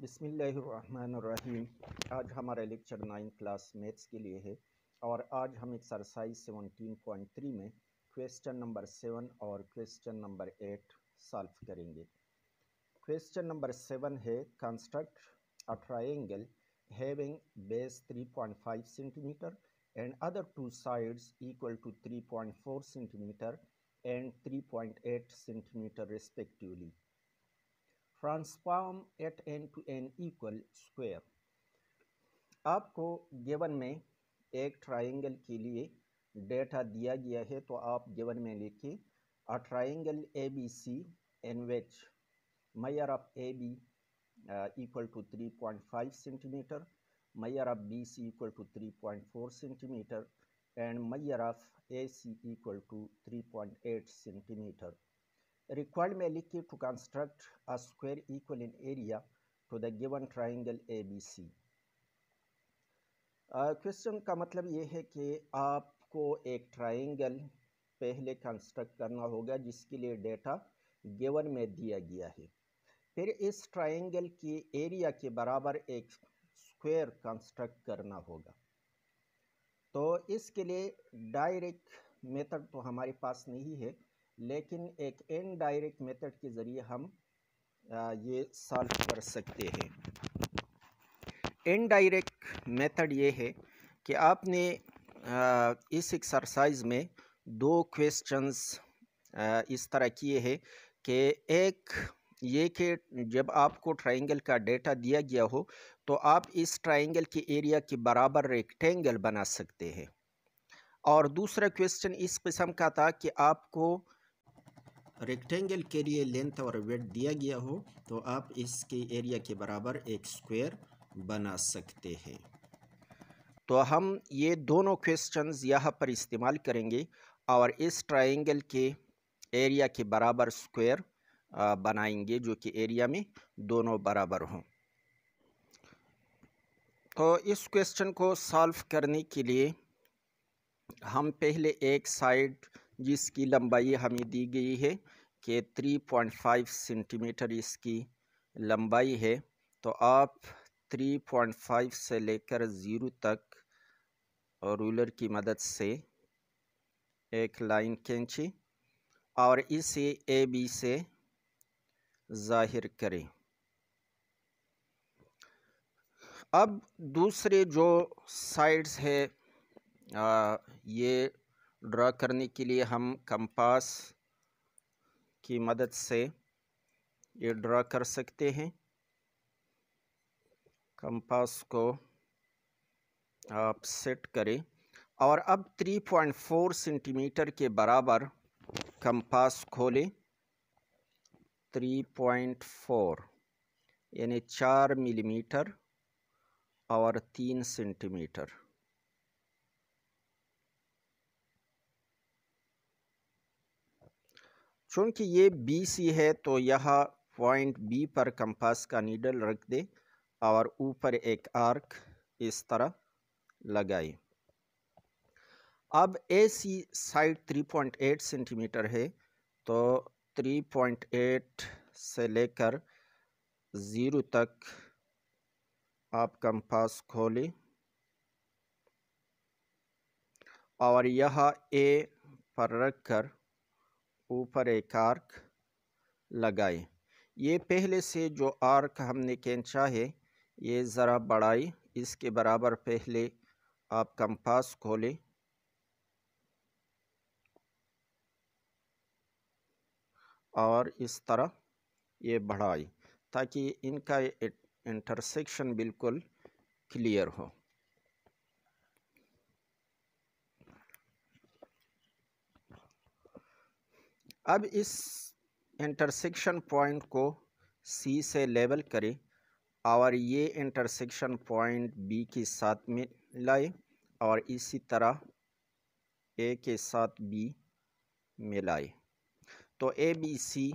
बिसमीम आज हमारा लेक्चर नाइन्थ क्लास मैथ्स के लिए है और आज हम एक्सरसाइज सेवनटीन पॉइंट थ्री में क्वेश्चन नंबर सेवन और क्वेश्चन नंबर एट सॉल्व करेंगे क्वेश्चन नंबर सेवन है construct a triangle having base three point five centimetre and other two sides equal to three point four centimetre and three point eight centimetre respectively transform at N to N equal square आपको given में एक triangle के लिए data दिया गया है तो आप गिवन में लिखें a triangle A B C in which measure of A B equal to three point five centimetre measure of B C equal to three point four centimetre and measure of A C equal to three point eight centimetre required Maliki to construct a square equal in area to the given triangle ABC. Question uh, का मतलब ये है कि आपको एक triangle पहले construct करना होगा जिसके लिए डेटा गेवन में दिया गया है फिर इस ट्राइंगल के एरिया के बराबर एक स्क्वायर कंस्ट्रक्ट करना होगा तो इसके लिए डायरेक्ट मेथड तो हमारे पास नहीं है लेकिन एक इनडायरेक्ट मेथड के ज़रिए हम ये सॉल्व कर सकते हैं इनडायरेक्ट मेथड ये है कि आपने इस एक्सरसाइज में दो क्वेश्चंस इस तरह किए हैं कि एक ये कि जब आपको ट्रायंगल का डेटा दिया गया हो तो आप इस ट्रायंगल के एरिया के बराबर रेक्टेंगल बना सकते हैं और दूसरा क्वेश्चन इस किस्म का था कि आपको रेक्टेंगल के लिए लेंथ और वेट दिया गया हो तो आप इसके एरिया के बराबर एक स्क्वायर बना सकते हैं तो हम ये दोनों क्वेश्चंस यहाँ पर इस्तेमाल करेंगे और इस ट्रायंगल के एरिया के बराबर स्क्वायर बनाएंगे जो कि एरिया में दोनों बराबर हों तो इस क्वेश्चन को सॉल्व करने के लिए हम पहले एक साइड जिसकी लंबाई हमें दी गई है कि 3.5 सेंटीमीटर इसकी लंबाई है तो आप 3.5 से लेकर ज़ीरो तक रूलर की मदद से एक लाइन खींची और इसे ए बी से ज़ाहिर करें अब दूसरे जो साइड्स है आ, ये ड्रा करने के लिए हम कंपास की मदद से ये ड्रा कर सकते हैं कंपास को आप सेट करें और अब 3.4 सेंटीमीटर के बराबर कंपास खोलें 3.4 यानी चार मिलीमीटर और तीन सेंटीमीटर चूँकि ये बी सी है तो यह पॉइंट बी पर कंपास का नीडल रख दे और ऊपर एक आर्क इस तरह लगाए अब ए सी साइड 3.8 सेंटीमीटर है तो 3.8 से लेकर ज़ीरो तक आप कंपास खोलें और यह ए पर रख कर ऊपर एक आर्क लगाए ये पहले से जो आर्क हमने खींचा है ये ज़रा बढ़ाई इसके बराबर पहले आप कंपास खोलें और इस तरह ये बढ़ाई ताकि इनका इंटरसेक्शन बिल्कुल क्लियर हो अब इस इंटरसेक्शन पॉइंट को सी से लेबल करें और ये इंटरसेक्शन पॉइंट बी के साथ में लाए और इसी तरह ए के साथ बी में लाए तो ए बी सी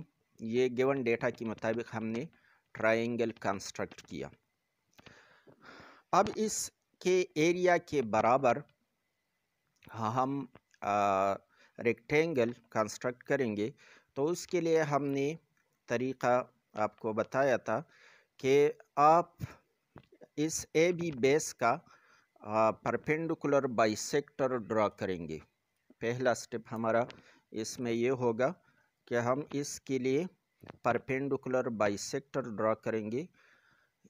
ये गिवन डेटा के मुताबिक हमने ट्रायंगल कंस्ट्रक्ट किया अब इसके एरिया के बराबर हम आ, रेक्टेंगल कंस्ट्रक्ट करेंगे तो उसके लिए हमने तरीक़ा आपको बताया था कि आप इस ए बी बेस का परपेंडिकुलर बाइसेक्टर ड्रा करेंगे पहला स्टेप हमारा इसमें ये होगा कि हम इसके लिए परपेंडिकुलर बाइसेक्टर ड्रा करेंगे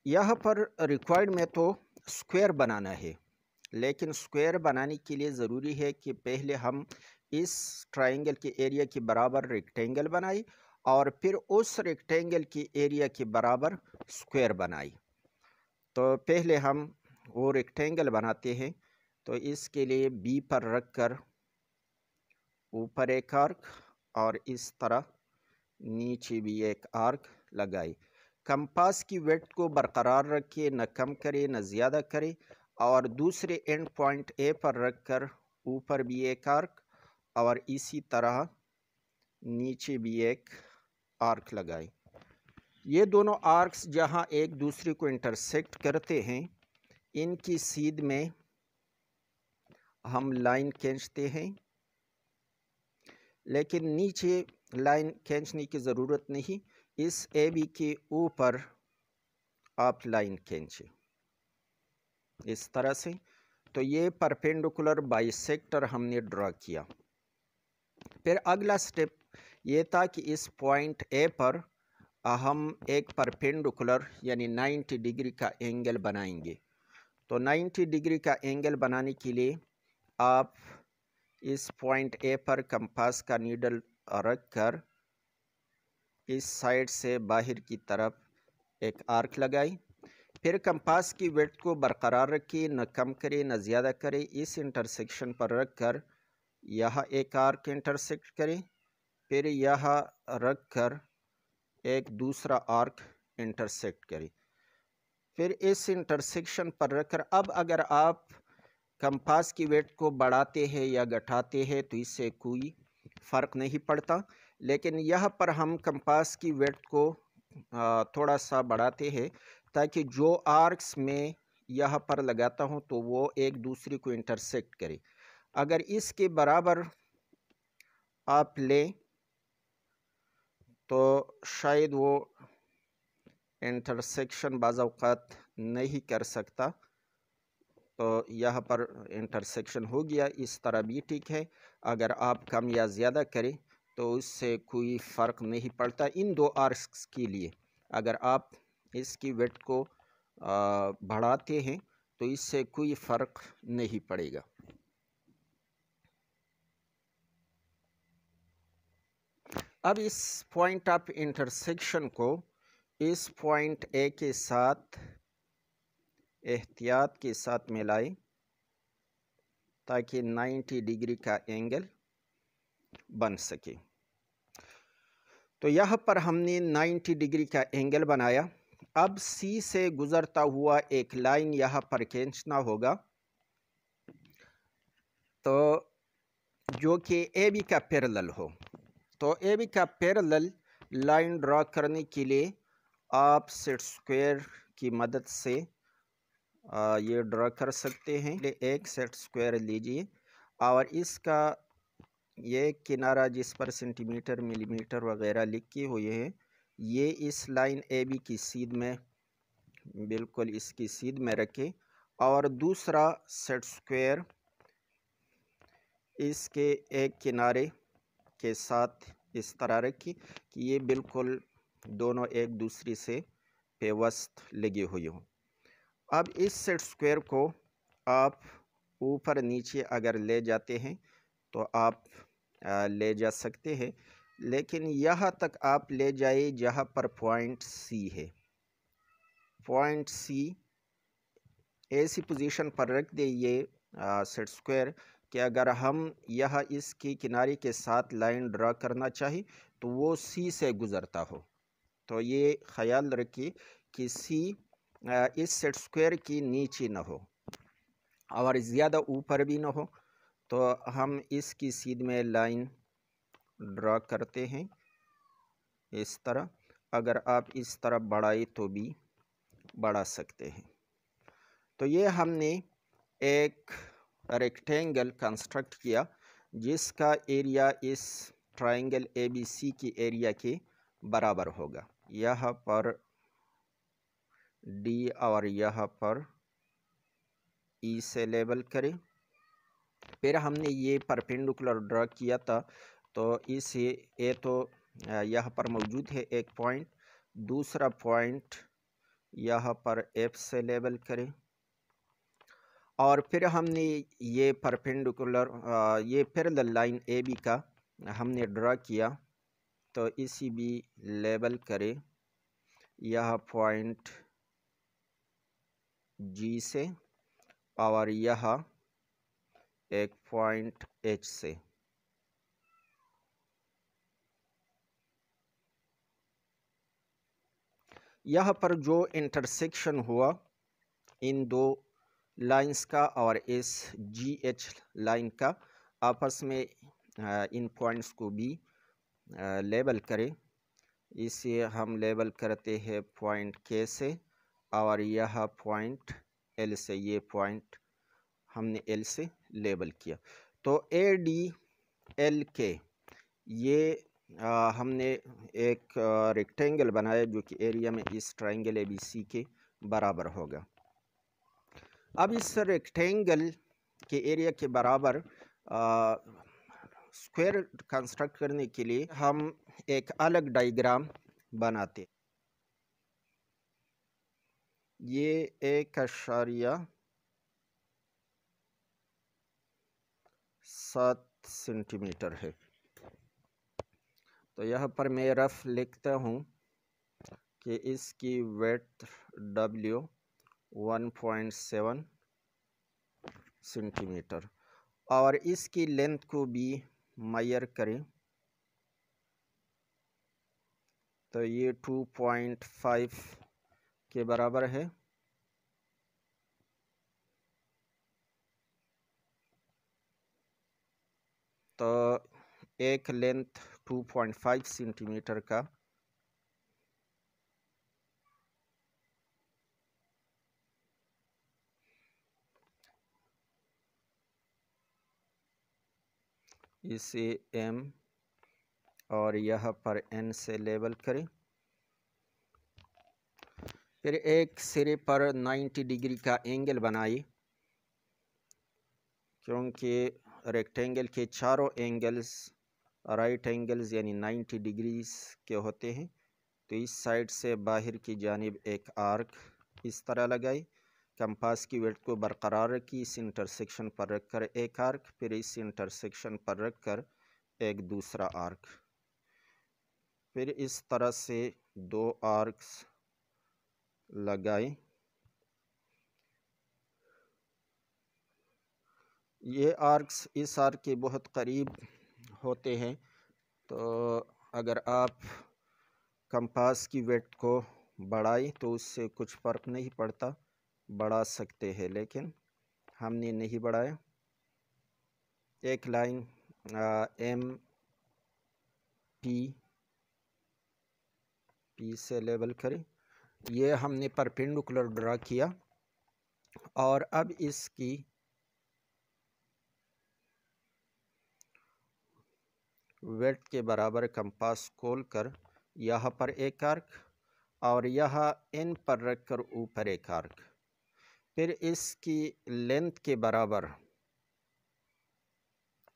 यहाँ पर रिक्वायर्ड में तो स्क्वायर बनाना है लेकिन स्क्वायर बनाने के लिए ज़रूरी है कि पहले हम इस ट्राइंगल के एरिया के बराबर रेक्टेंगल बनाई और फिर उस रेक्टेंगल की एरिया के बराबर स्क्वायर बनाई तो पहले हम वो रेक्टेंगल बनाते हैं तो इसके लिए बी पर रख कर ऊपर एक आर्क और इस तरह नीचे भी एक आर्क लगाई कंपास की वेट को बरकरार रखिए न कम करे न ज़्यादा करे और दूसरे एंड पॉइंट ए पर रख कर ऊपर भी एक आर्क और इसी तरह नीचे भी एक आर्क लगाए ये दोनों आर्क्स जहां एक दूसरे को इंटरसेक्ट करते हैं इनकी सीध में हम लाइन खींचते हैं लेकिन नीचे लाइन खींचने की ज़रूरत नहीं इस ए बी के ऊपर आप लाइन खींचें इस तरह से तो ये परपेंडिकुलर बाइसेक्टर हमने ड्रा किया फिर अगला स्टेप ये था कि इस पॉइंट ए पर हम एक परपेंडिकुलर यानी 90 डिग्री का एंगल बनाएंगे तो 90 डिग्री का एंगल बनाने के लिए आप इस पॉइंट ए पर कंपास का नीडल रख कर इस साइड से बाहर की तरफ एक आर्क लगाई फिर कंपास की वेट को बरकरार रखिए न कम करें न ज़्यादा करें इस इंटरसेक्शन पर रख कर यह एक आर्क इंटरसेक्ट करें फिर यह रख कर एक दूसरा आर्क इंटरसेक्ट करें फिर इस इंटरसेक्शन पर रखकर अब अगर आप कंपास की वेट को बढ़ाते हैं या घटाते हैं तो इससे कोई फ़र्क नहीं पड़ता लेकिन यह पर हम कंपास की वेट को थोड़ा सा बढ़ाते हैं ताकि जो आर्क्स में यह पर लगाता हूँ तो वो एक दूसरे को इंटरसेक्ट करे अगर इसके बराबर आप लें तो शायद वो इंटरसेक्शन बाज़ात नहीं कर सकता तो यहाँ पर इंटरसेक्शन हो गया इस तरह भी ठीक है अगर आप कम या ज़्यादा करें तो उससे कोई फ़र्क नहीं पड़ता इन दो आर्स के लिए अगर आप इसकी वेट को बढ़ाते हैं तो इससे कोई फ़र्क नहीं पड़ेगा अब इस पॉइंट ऑफ इंटरसेक्शन को इस पॉइंट ए के साथ एहतियात के साथ मिलाएं ताकि 90 डिग्री का एंगल बन सके तो यहाँ पर हमने 90 डिग्री का एंगल बनाया अब सी से गुज़रता हुआ एक लाइन यहाँ पर खींचना होगा तो जो कि ए बी का पैरेलल हो तो ए बी का पैरेलल लाइन ड्रा करने के लिए आप सेट स्क्वायर की मदद से ये ड्रा कर सकते हैं एक सेट स्क्वायर लीजिए और इसका ये किनारा जिस पर सेंटीमीटर मिलीमीटर वगैरह लिखे हुए हैं ये इस लाइन ए बी की सीध में बिल्कुल इसकी सीध में रखें और दूसरा सेट स्क्वायर इसके एक किनारे के साथ इस तरह रखी कि ये बिल्कुल दोनों एक दूसरे से पेवस्त लगी हुई हो अब इस सेट स्क्वायर को आप ऊपर नीचे अगर ले जाते हैं तो आप ले जा सकते हैं लेकिन यहाँ तक आप ले जाइए जहाँ पर पॉइंट सी है पॉइंट सी ऐसी पोजीशन पर रख दे ये सेट स्क्वायर कि अगर हम यह इसकी किनारे के साथ लाइन ड्रा करना चाहें तो वो सी से गुज़रता हो तो ये ख्याल रखिए कि सी इस सेट स्क्वायर की नीचे ना हो और ज़्यादा ऊपर भी ना हो तो हम इसकी सीध में लाइन ड्रा करते हैं इस तरह अगर आप इस तरह बढ़ाए तो भी बढ़ा सकते हैं तो ये हमने एक रेक्टेंगल कंस्ट्रक्ट किया जिसका एरिया इस ट्राइंगल सी की एरिया के बराबर होगा यह पर डी और यह पर ई e से लेबल करें फिर हमने ये परपेंडिकुलर ड्रा किया था तो इस ए तो यह पर मौजूद है एक पॉइंट दूसरा पॉइंट यह पर एफ से लेबल करें और फिर हमने ये परपेंडिकुलर ये फिर लाइन ए बी का हमने ड्रा किया तो इसी भी लेबल करें यह पॉइंट जी से और यह एक पॉइंट एच से यह पर जो इंटरसेक्शन हुआ इन दो लाइंस का और इस जी एच लाइन का आपस में इन पॉइंट्स को भी लेबल करें इसे हम लेबल करते हैं पॉइंट के से और यह पॉइंट एल से ये पॉइंट हमने एल से लेबल किया तो ए डी एल के ये आ, हमने एक रेक्टेंगल बनाया जो कि एरिया में इस ट्राइंगल ए बी सी के बराबर होगा अब इस रेक्टेंगल के एरिया के बराबर स्क्वायर कंस्ट्रक्ट करने के लिए हम एक अलग डायग्राम बनाते ये एक अशारिया सात सेंटीमीटर है तो यहाँ पर मैं रफ लिखता हूँ कि इसकी width W one point seven centimetre और इसकी लेंथ को भी मैयर करें तो ये टू पॉइंट फाइव के बराबर है तो एक length two point five centimetre का इसे एम और यह पर एन से लेबल करें फिर एक सिरे पर 90 डिग्री का एंगल बनाइए क्योंकि रेक्टेंगल के चारों एंगल्स राइट एंगल्स यानी 90 डिग्रीज के होते हैं तो इस साइड से बाहर की जानब एक आर्क इस तरह लगाई कंपास की वेट को बरकरार रखी इस इंटरसेक्शन पर रखकर एक आर्क फिर इस इंटरसेक्शन पर रखकर एक दूसरा आर्क फिर इस तरह से दो आर्क्स लगाएं ये आर्क्स इस आर्क के बहुत करीब होते हैं तो अगर आप कंपास की वेट को बढ़ाएं तो उससे कुछ फ़र्क नहीं पड़ता बढ़ा सकते हैं लेकिन हमने नहीं बढ़ाया एक लाइन एम पी पी से लेबल करें ये हमने परपेंडिकुलर ड्रा किया और अब इसकी वेट के बराबर कंपास खोल कर यहाँ पर एक आर्क और यह एन पर रखकर ऊपर एक आर्क फिर इसकी लेंथ के बराबर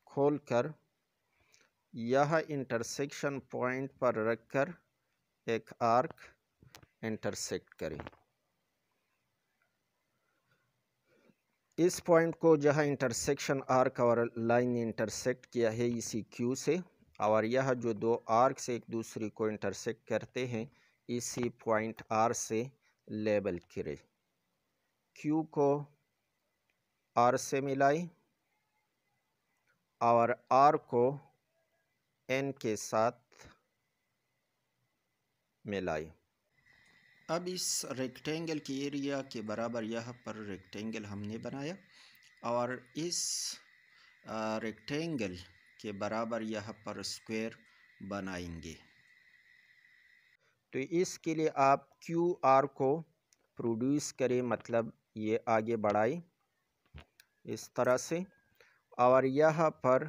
खोलकर यह इंटरसेक्शन पॉइंट पर रखकर एक आर्क इंटरसेक्ट करें इस पॉइंट को जहाँ इंटरसेक्शन आर्क और लाइन इंटरसेक्ट किया है इसी क्यू से और यह जो दो आर्क से एक दूसरे को इंटरसेक्ट करते हैं इसी पॉइंट आर से लेबल करें क्यू को आर से मिलाई और आर को एन के साथ मिलाई अब इस रेक्टेंगल के एरिया के बराबर यह पर रेक्टेंगल हमने बनाया और इस रेक्टेंगल के बराबर यह पर स्क्वायर बनाएंगे तो इसके लिए आप क्यू आर को प्रोड्यूस करें मतलब ये आगे बढ़ाई इस तरह से और यहाँ पर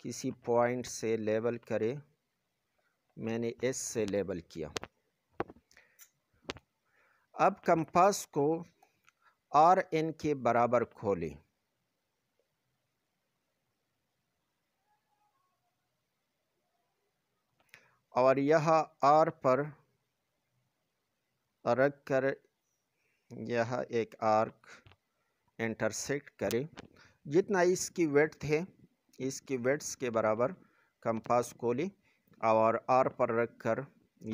किसी पॉइंट से लेबल करें मैंने एस से लेबल किया अब कंपास को आर एन के बराबर खोलें और यह आर पर रख कर यह एक आर्क इंटरसेक्ट करे जितना इसकी वेट है इसकी वेट्स के बराबर कंपास को ले और आर पर रखकर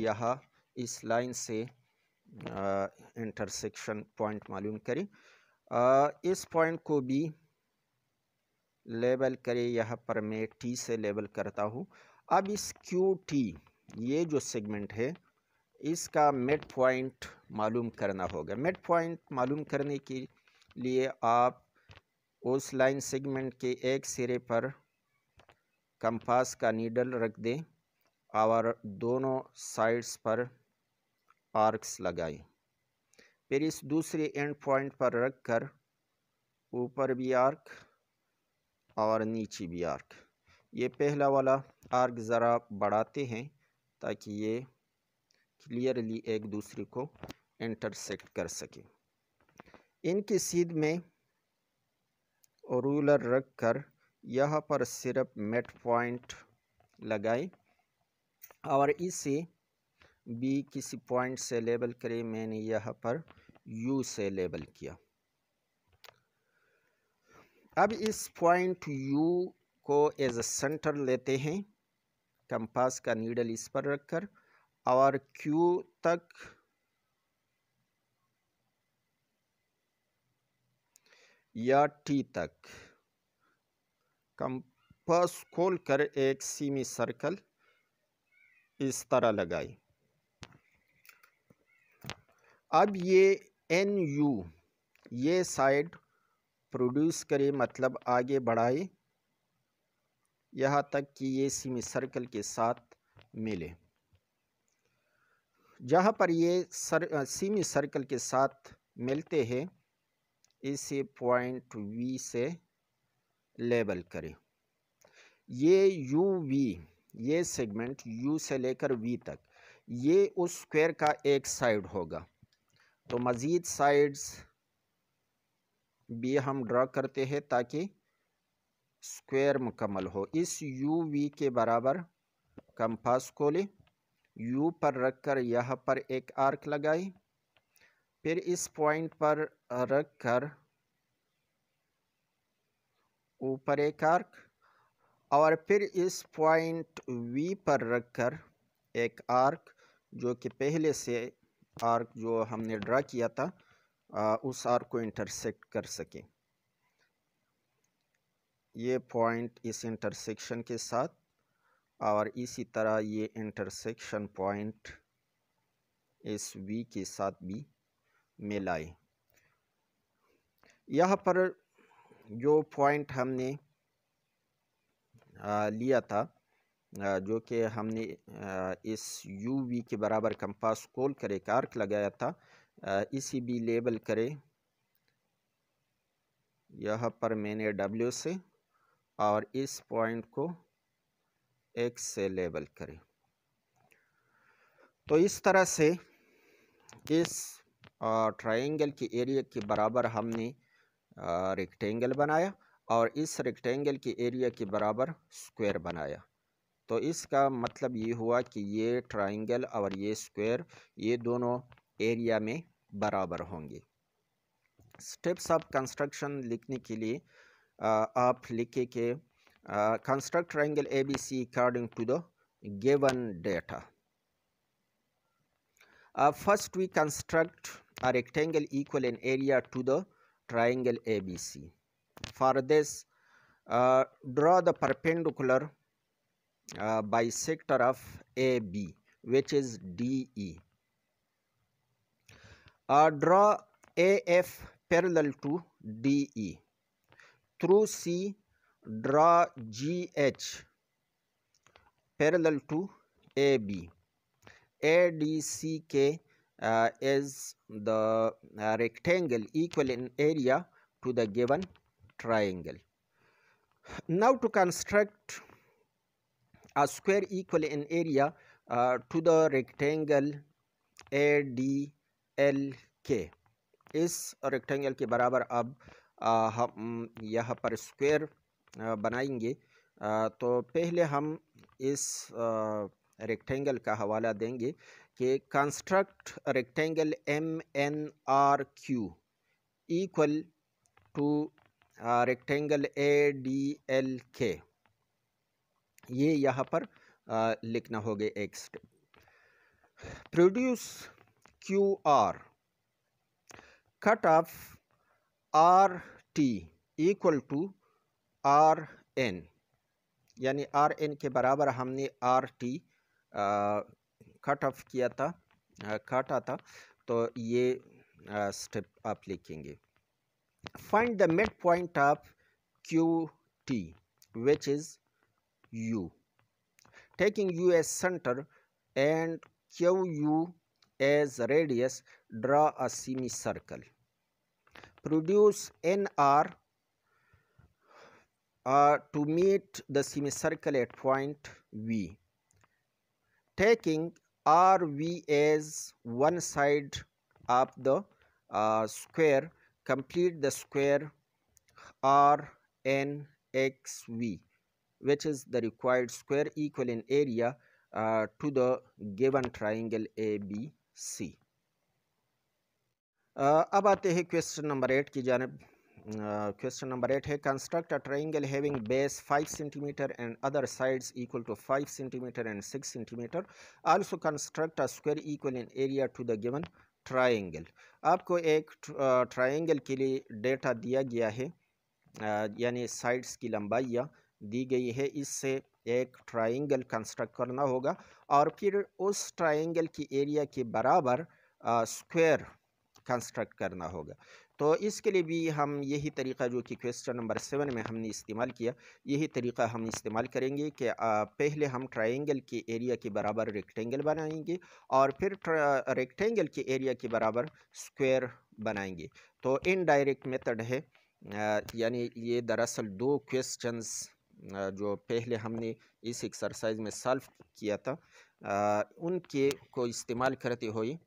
यह इस लाइन से इंटरसेक्शन पॉइंट मालूम करें इस पॉइंट को भी लेबल करें यह पर मैं टी से लेबल करता हूँ अब इस क्यू टी ये जो सेगमेंट है इसका मिड पॉइंट मालूम करना होगा मिड पॉइंट मालूम करने के लिए आप उस लाइन सेगमेंट के एक सिरे पर कंपास का नीडल रख दें और दोनों साइड्स पर आर्क्स लगाएं फिर इस दूसरे एंड पॉइंट पर रख कर ऊपर भी आर्क और नीचे भी आर्क ये पहला वाला आर्क ज़रा बढ़ाते हैं ताकि ये क्लियरली एक दूसरे को इंटरसेक्ट कर सके इनकी सीध में रूलर रख कर यहाँ पर सिर्फ मेट पॉइंट लगाए और इसे बी किसी पॉइंट से लेबल करें मैंने यहाँ पर यू से लेबल किया अब इस पॉइंट यू को एज अ सेंटर लेते हैं कंपास का नीडल इस पर रखकर और Q तक या T तक कंपास खोलकर एक सीमी सर्कल इस तरह लगाई अब ये एन यू ये साइड प्रोड्यूस करे मतलब आगे बढ़ाए यहाँ तक कि ये सीमी सर्कल के साथ मिले जहाँ पर ये सर सीमी सर्कल के साथ मिलते हैं इसे पॉइंट वी से लेबल करें ये यू वी ये सेगमेंट यू से लेकर वी तक ये उस स्क्वायर का एक साइड होगा तो मज़ीद साइड्स भी हम ड्रा करते हैं ताकि स्क्वायर मुकम्मल हो इस यू वी के बराबर कंपास को लें यू पर रखकर यहाँ पर एक आर्क लगाई फिर इस पॉइंट पर रखकर ऊपर एक आर्क और फिर इस पॉइंट वी पर रखकर एक आर्क जो कि पहले से आर्क जो हमने ड्रा किया था आ, उस आर्क को इंटरसेक्ट कर सके ये पॉइंट इस इंटरसेक्शन के साथ और इसी तरह ये इंटरसेक्शन पॉइंट इस वी के साथ भी मिलाए यहाँ पर जो पॉइंट हमने लिया था जो कि हमने इस यू वी के बराबर कंपास कोल कर एक आर्क लगाया था इसी भी लेबल करें यहाँ पर मैंने डब्ल्यू से और इस पॉइंट को एक्स से लेबल करें तो इस तरह से इस ट्रायंगल की एरिया के बराबर हमने रेक्टेंगल बनाया और इस रेक्टेंगल की एरिया के बराबर स्क्वायर बनाया तो इसका मतलब ये हुआ कि ये ट्रायंगल और ये स्क्वायर ये दोनों एरिया में बराबर होंगे स्टेप्स ऑफ कंस्ट्रक्शन लिखने के लिए आप लिखे के Uh, construct triangle ABC according to the given data. Uh, first we construct a rectangle equal in area to the triangle ABC. For this uh, draw the perpendicular uh, bisector of AB which is DE. Uh, draw AF parallel to DE through C draw G H parallel to A B A D C K is the rectangle equal in area to the given triangle now to construct a square equal in area uh, to the rectangle ADLK इस rectangle के बराबर अब आ, हम यहाँ पर square बनाएंगे तो पहले हम इस रेक्टेंगल का हवाला देंगे कि construct rectangle M N R Q equal to rectangle A D L K ये यहाँ पर आ, लिखना होगा एक step produce Q R cut off R T equal to R N यानी आर एन के बराबर हमने आर टी कट ऑफ किया था काटा था तो ये स्टेप आप लिखेंगे find the mid point of Q T which is U as centre and Q U as radius draw a draw circle produce N R uh, to meet the semicircle at point V. Taking RV as one side of the uh, square, complete the square RNXV, which is the required square equal in area uh, to the given triangle ABC. Uh, अब आते हैं question number eight की जानब question number eight है construct a triangle having base five centimetre and other sides equal to five centimetre and six centimetre also construct a square equal in area to the given triangle आपको एक triangle uh, के लिए data दिया गया है uh, यानी sides की लंबाइयाँ दी गई है इससे एक ट्राइंगल कंस्ट्रक्ट करना होगा और फिर उस ट्राइंगल की एरिया के बराबर स्क्वेयर uh, कंस्ट्रक्ट करना होगा तो इसके लिए भी हम यही तरीका जो कि क्वेश्चन नंबर सेवन में हमने इस्तेमाल किया यही तरीका हम इस्तेमाल करेंगे कि पहले हम ट्राइंगल के एरिया के बराबर रेक्टेंगल बनाएंगे और फिर रेक्टेंगल के एरिया के बराबर स्क्वायर बनाएंगे तो इनडायरेक्ट मेथड है यानी ये दरअसल दो क्वेश्चन जो पहले हमने इस एक्सरसाइज में सॉल्व किया था आ, उनके को इस्तेमाल करते हुए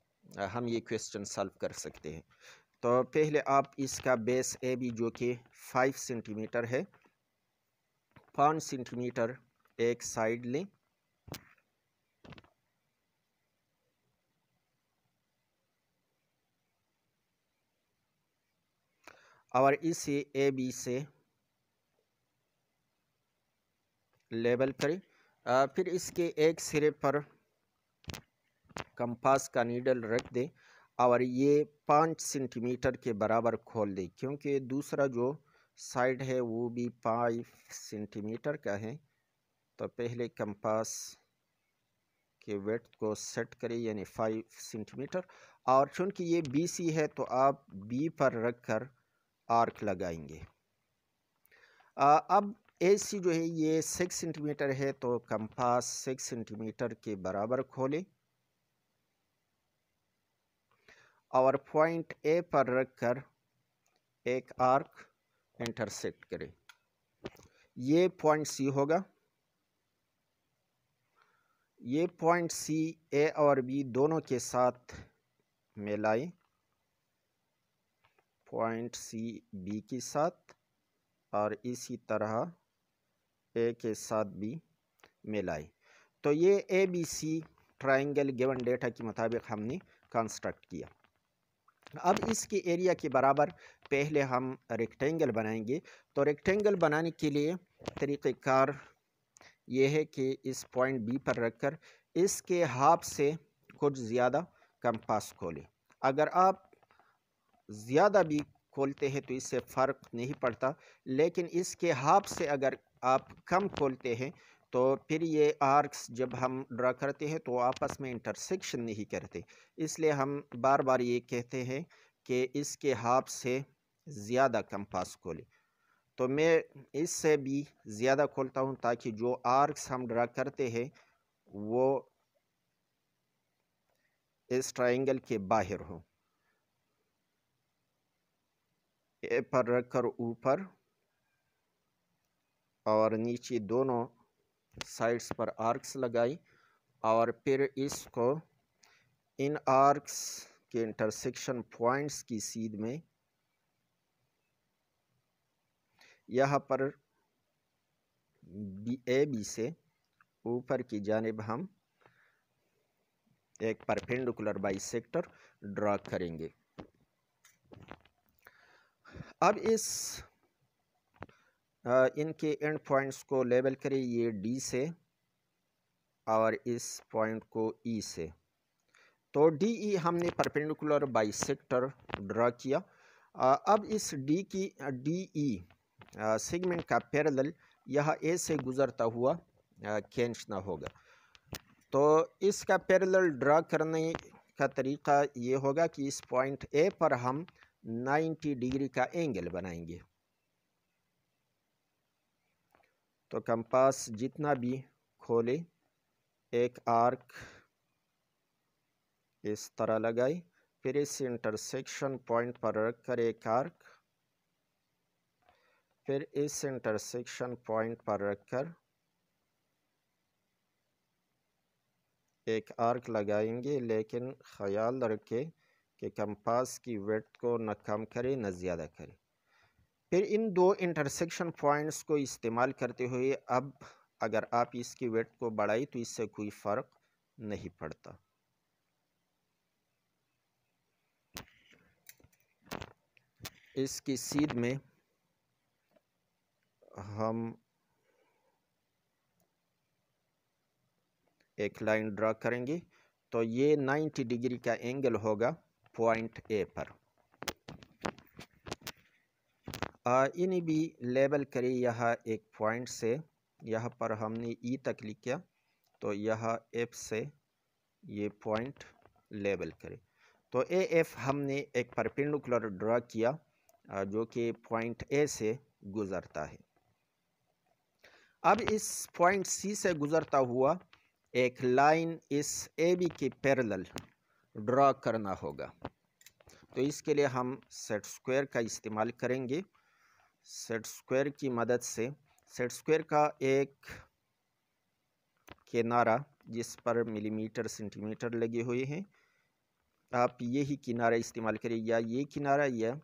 हम ये क्वेश्चन सॉल्व कर सकते हैं तो पहले आप इसका बेस ए बी जो कि फाइव सेंटीमीटर है पाँच सेंटीमीटर एक साइड लें और इसे ए बी से लेबल करें फिर इसके एक सिरे पर कंपास का नीडल रख दें और ये पाँच सेंटीमीटर के बराबर खोल दें क्योंकि दूसरा जो साइड है वो भी पाँच सेंटीमीटर का है तो पहले कंपास के वेट को सेट करें यानी फाइव सेंटीमीटर और चूंकि ये बी सी है तो आप बी पर रख कर आर्क लगाएंगे आ, अब ए सी जो है ये सिक्स सेंटीमीटर है तो कंपास सिक्स सेंटीमीटर के बराबर खोलें और पॉइंट ए पर रखकर एक आर्क इंटरसेक्ट करें ये पॉइंट सी होगा ये पॉइंट सी ए और बी दोनों के साथ मिलाएं पॉइंट सी बी के साथ और इसी तरह ए के साथ भी मिलाएं तो ये A B C triangle given data के मुताबिक हमने कंस्ट्रक्ट किया अब इसके एरिया के बराबर पहले हम रेक्टेंगल बनाएंगे तो रेक्टेंगल बनाने के लिए तरीक़ार ये है कि इस पॉइंट बी पर रखकर इसके हाफ से कुछ ज़्यादा कंपास खोलें अगर आप ज़्यादा भी खोलते हैं तो इससे फ़र्क नहीं पड़ता लेकिन इसके हाफ से अगर आप कम खोलते हैं तो फिर ये आर्क्स जब हम ड्रा करते हैं तो आपस में इंटरसेक्शन नहीं करते इसलिए हम बार बार ये कहते हैं कि इसके हाफ से ज़्यादा कंपास खोलें तो मैं इससे भी ज़्यादा खोलता हूँ ताकि जो आर्क्स हम ड्रा करते हैं वो इस ट्राइंगल के बाहर हो ए पर रख कर ऊपर और नीचे दोनों साइड्स पर आर्क्स लगाई और फिर इसको इन आर्क्स के इंटरसेक्शन पॉइंट्स की सीध में यहाँ पर बी ए बी से ऊपर की जानब हम एक परपेंडिकुलर बाइसेक्टर ड्रा करेंगे अब इस इनके एंड पॉइंट्स को लेबल करें ये डी से और इस पॉइंट को ई e से तो डी ई हमने परपेंडिकुलर बाई सेक्टर ड्रा किया आ, अब इस डी की डी ई सेगमेंट का पैरेलल यह ए से गुज़रता हुआ खींचना होगा तो इसका पैरेलल ड्रा करने का तरीका ये होगा कि इस पॉइंट ए पर हम 90 डिग्री का एंगल बनाएंगे तो कंपास जितना भी खोले एक आर्क इस तरह लगाई फिर इस इंटरसेक्शन पॉइंट पर रख कर एक आर्क फिर इस इंटरसेक्शन पॉइंट पर रख कर एक आर्क लगाएंगे लेकिन ख्याल रखें कि कंपास की वेट को न कम करें न ज़्यादा करें फिर इन दो इंटरसेक्शन पॉइंट्स को इस्तेमाल करते हुए अब अगर आप इसकी वेट को बढ़ाई तो इससे कोई फ़र्क नहीं पड़ता इसकी सीध में हम एक लाइन ड्रा करेंगे तो ये 90 डिग्री का एंगल होगा पॉइंट ए पर इन भी लेबल करें यह एक पॉइंट से यह पर हमने ई तक लिखा किया तो यह एफ से ये पॉइंट लेबल करें तो ए एफ हमने एक परपेंडिकुलर ड्रा किया जो कि पॉइंट ए से गुज़रता है अब इस पॉइंट सी से गुज़रता हुआ एक लाइन इस ए बी के पैरेलल ड्रा करना होगा तो इसके लिए हम सेट स्क्वायर का इस्तेमाल करेंगे सेट स्क्वायर की मदद से सेट स्क्वायर का एक किनारा जिस पर मिलीमीटर सेंटीमीटर लगे हुए हैं आप ये ही किनारा इस्तेमाल करें या ये किनारा या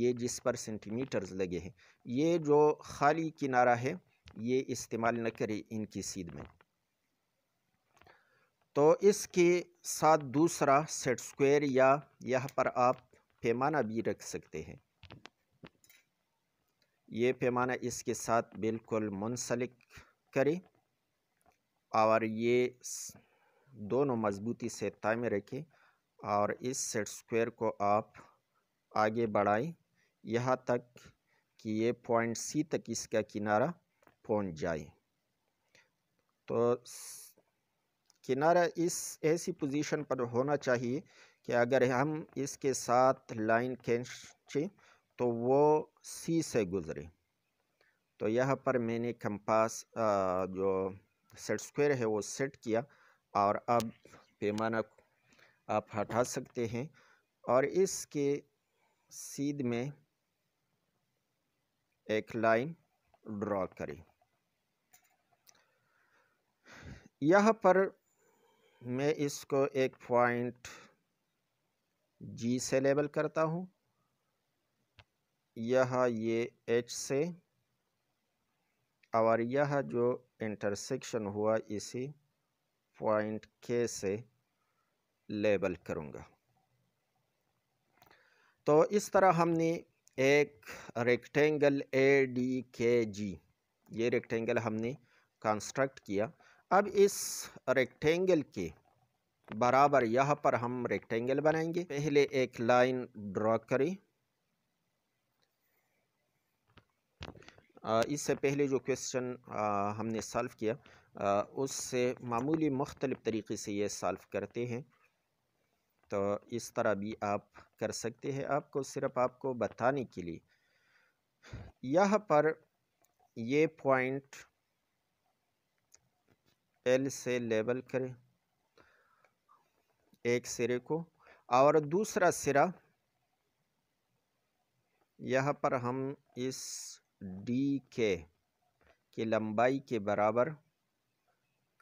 ये जिस पर सेंटीमीटर्स लगे हैं ये जो खाली किनारा है ये इस्तेमाल न करें इनकी सीध में तो इसके साथ दूसरा सेट स्क्वायर या यहाँ पर आप पैमाना भी रख सकते हैं ये पैमाना इसके साथ बिल्कुल मुनसलिक करें और ये दोनों मजबूती से ताय रखें और इस सेट स्क्वायर को आप आगे बढ़ाएं यहाँ तक कि ये पॉइंट सी तक इसका किनारा पहुँच जाए तो किनारा इस ऐसी पोजीशन पर होना चाहिए कि अगर हम इसके साथ लाइन खींचें तो वो सी से गुज़री तो यहाँ पर मैंने कंपास जो सेट स्क्वायर है वो सेट किया और अब पैमाना आप हटा सकते हैं और इसके सीध में एक लाइन ड्रॉ करें यह पर मैं इसको एक पॉइंट जी से लेबल करता हूँ यह ये एच से और यह जो इंटरसेक्शन हुआ इसी पॉइंट के से लेबल करूँगा तो इस तरह हमने एक रेक्टेंगल ए डी के जी ये रेक्टेंगल हमने कंस्ट्रक्ट किया अब इस रेक्टेंगल के बराबर यहाँ पर हम रेक्टेंगल बनाएंगे पहले एक लाइन ड्रॉ करें इससे पहले जो क्वेश्चन हमने सॉल्व किया उससे मामूली मुख्तलिफ़ तरीके से ये सॉल्व करते हैं तो इस तरह भी आप कर सकते हैं आपको सिर्फ आपको बताने के लिए यह पर ये पॉइंट एल से लेबल करें एक सिरे को और दूसरा सिरा यह पर हम इस डी के की लंबाई के बराबर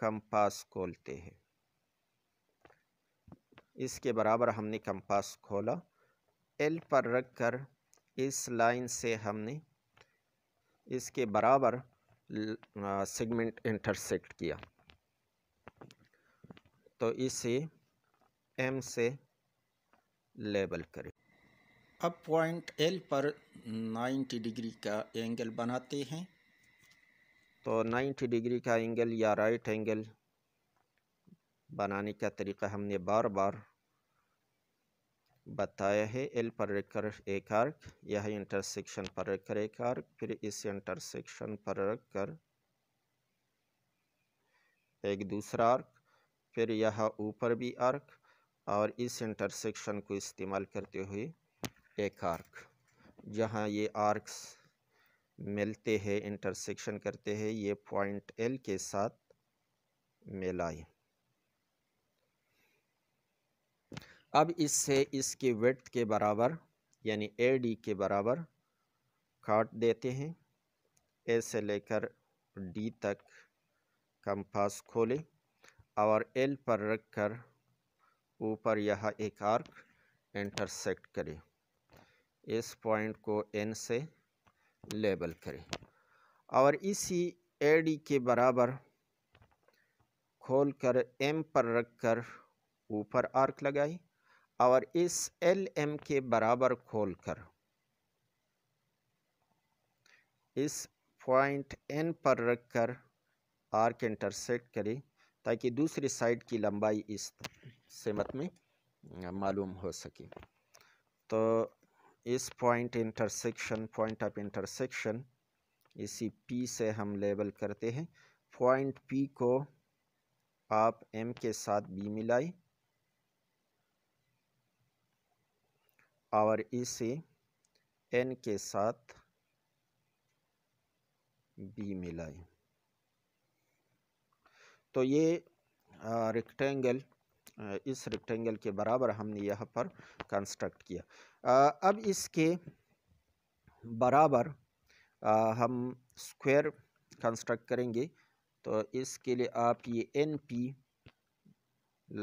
कंपास खोलते हैं इसके बराबर हमने कंपास खोला एल पर रख कर इस लाइन से हमने इसके बराबर सेगमेंट इंटरसेक्ट किया तो इसे एम से लेबल करें अब पॉइंट एल पर 90 डिग्री का एंगल बनाते हैं तो 90 डिग्री का एंगल या राइट एंगल बनाने का तरीका हमने बार बार बताया है एल पर रखकर एक आर्क यह इंटरसेक्शन पर रखकर एक आर्क फिर इस इंटरसेक्शन पर रखकर एक दूसरा आर्क फिर यह ऊपर भी आर्क और इस इंटरसेक्शन को इस्तेमाल करते हुए एक आर्क जहाँ ये आर्क्स मिलते हैं इंटरसेक्शन करते हैं ये पॉइंट एल के साथ मिलाएं अब इससे इसके वेट के बराबर यानी ए डी के बराबर काट देते हैं ए से लेकर डी तक कंपास खोलें और एल पर रखकर ऊपर यह एक आर्क इंटरसेक्ट करें इस पॉइंट को एन से लेबल करें और इसी ए डी के बराबर खोल कर एम पर रख कर ऊपर आर्क लगाए और इस एल एम के बराबर खोल कर इस पॉइंट एन पर रख कर आर्क इंटरसेक्ट करें ताकि दूसरी साइड की लंबाई इस सिमत में मालूम हो सके तो इस point intersection point of intersection इसी पी से हम लेबल करते हैं पॉइंट पी को आप एम के साथ बी मिलाई और इसे एन के साथ बी मिलाई तो ये रेक्टेंगल इस रेक्टेंगल के बराबर हमने यहाँ पर कंस्ट्रक्ट किया अब इसके बराबर हम स्क्वायर कंस्ट्रक्ट करेंगे तो इसके लिए आप ये एन पी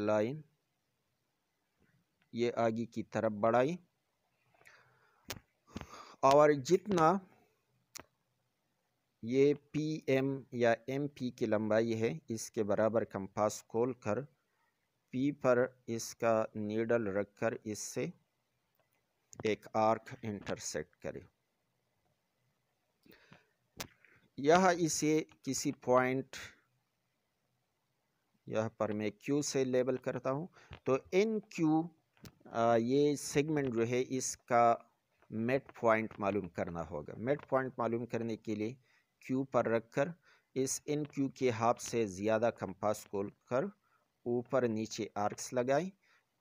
लाइन ये आगे की तरफ बढ़ाई और जितना ये पी एम या एम पी की लंबाई है इसके बराबर कंपास खोल कर पी पर इसका नीडल रखकर इससे एक आर्क इंटरसेक्ट करें यह इसे किसी पॉइंट यह पर मैं क्यू से लेबल करता हूं तो एन क्यू ये सेगमेंट जो है इसका मेट पॉइंट मालूम करना होगा मेट पॉइंट मालूम करने के लिए क्यू पर रखकर इस एन क्यू के हाफ से ज़्यादा कंपास खोल कर ऊपर नीचे आर्क्स लगाएं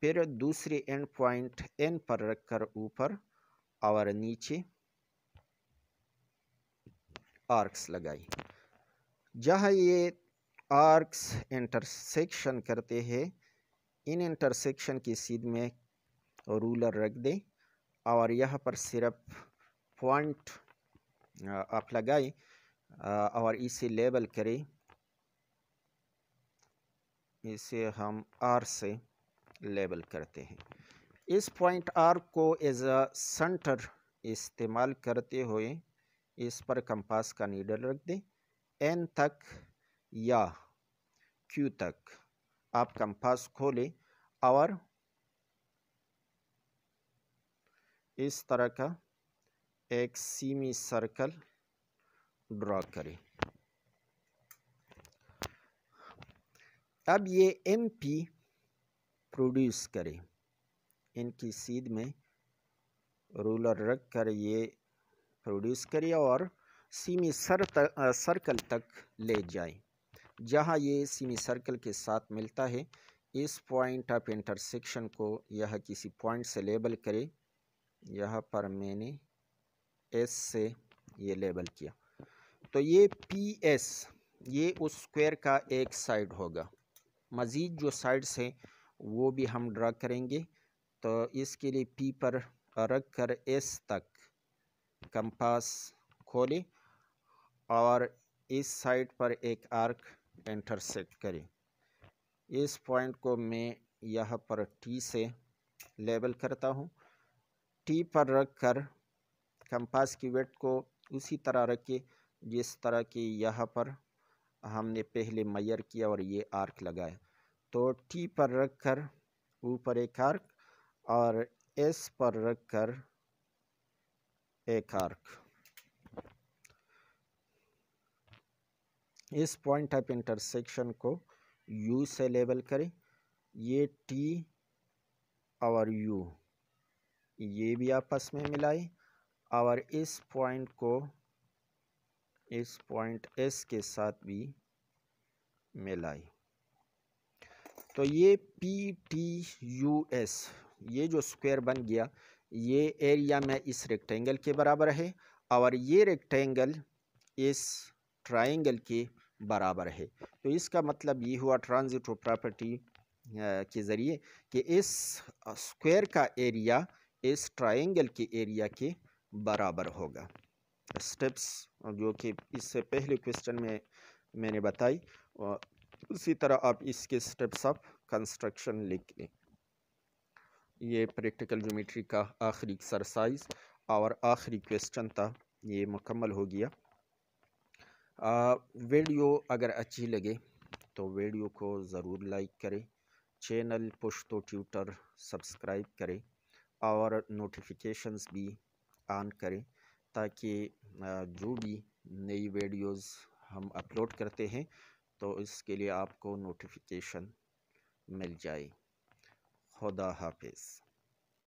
फिर दूसरे एंड पॉइंट एन पर रखकर ऊपर और नीचे आर्क्स लगाएं जहाँ ये आर्क्स इंटरसेक्शन करते हैं इन इंटरसेक्शन की सीध में रूलर रख दें और यहां पर सिर्फ पॉइंट आप लगाएं और इसे लेबल करें इसे हम आर से लेबल करते हैं इस पॉइंट आर को एज अ सेंटर इस्तेमाल करते हुए इस पर कंपास का नीडल रख दें एन तक या क्यू तक आप कंपास खोलें और इस तरह का एक सीमी सर्कल ड्रॉ करें अब ये एम पी प्रोड्यूस करे इनकी सीध में रूलर रख कर ये प्रोड्यूस करे और सीमी सर तक, सर्कल तक ले जाए जहाँ ये सीमी सर्कल के साथ मिलता है इस पॉइंट ऑफ इंटरसेक्शन को यह किसी पॉइंट से लेबल करे यहाँ पर मैंने एस से ये लेबल किया तो ये पी एस ये उस स्क्वायर का एक साइड होगा मज़ीद जो साइड्स हैं वो भी हम ड्रा करेंगे तो इसके लिए पी पर रख कर एस तक कंपास खोलें और इस साइड पर एक आर्क इंटरसेक्ट करें इस पॉइंट को मैं यहाँ पर टी से लेबल करता हूँ टी पर रख कर कंपास की वेट को उसी तरह रखें जिस तरह की यहाँ पर हमने पहले मैयर किया और ये आर्क लगाया तो टी पर रख कर ऊपर एक आर्क और एस पर रख कर एक आर्क इस पॉइंट ऑफ इंटरसेक्शन को यू से लेबल करें ये टी और यू ये भी आपस में मिलाए और इस पॉइंट को इस पॉइंट एस के साथ भी मिलाई तो ये पी टी यू एस ये जो स्क्वायर बन गया ये एरिया में इस रेक्टेंगल के बराबर है और ये रेक्टेंगल इस ट्राइंगल के बराबर है तो इसका मतलब ये हुआ ट्रांजिट प्रॉपर्टी के ज़रिए कि इस स्क्वायर का एरिया इस ट्राइंगल के एरिया के बराबर होगा स्टेप्स जो कि इससे पहले क्वेश्चन में मैंने बताई उसी तरह आप इसके स्टेप्स ऑफ कंस्ट्रक्शन लिख लें ये प्रैक्टिकल जोमेट्री का आखिरी एक्सरसाइज और आखिरी क्वेश्चन था ये मुकम्मल हो गया आ, वीडियो अगर अच्छी लगे तो वीडियो को ज़रूर लाइक करें चैनल पुश्तो ट्यूटर सब्सक्राइब करें और नोटिफिकेशंस भी ऑन करें ताकि जो भी नई वीडियोस हम अपलोड करते हैं तो इसके लिए आपको नोटिफिकेशन मिल जाए खुदा हाफिज़